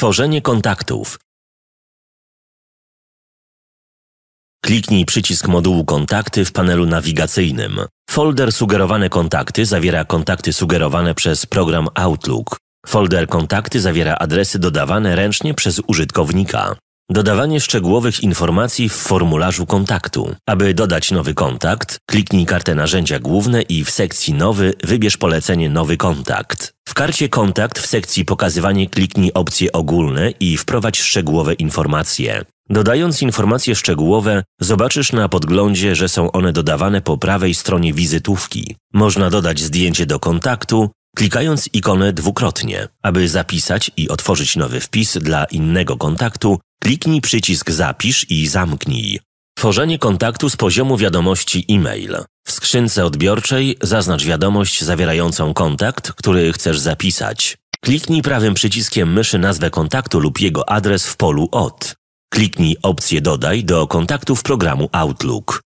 Tworzenie kontaktów. Kliknij przycisk modułu Kontakty w panelu nawigacyjnym. Folder Sugerowane kontakty zawiera kontakty sugerowane przez program Outlook. Folder Kontakty zawiera adresy dodawane ręcznie przez użytkownika. Dodawanie szczegółowych informacji w formularzu kontaktu. Aby dodać nowy kontakt, kliknij kartę narzędzia główne i w sekcji Nowy wybierz polecenie Nowy kontakt. W karcie Kontakt w sekcji Pokazywanie kliknij opcje ogólne i wprowadź szczegółowe informacje. Dodając informacje szczegółowe, zobaczysz na podglądzie, że są one dodawane po prawej stronie wizytówki. Można dodać zdjęcie do kontaktu, klikając ikonę dwukrotnie. Aby zapisać i otworzyć nowy wpis dla innego kontaktu, Kliknij przycisk Zapisz i zamknij. Tworzenie kontaktu z poziomu wiadomości e-mail. W skrzynce odbiorczej zaznacz wiadomość zawierającą kontakt, który chcesz zapisać. Kliknij prawym przyciskiem myszy nazwę kontaktu lub jego adres w polu Od. Kliknij opcję Dodaj do kontaktów programu Outlook.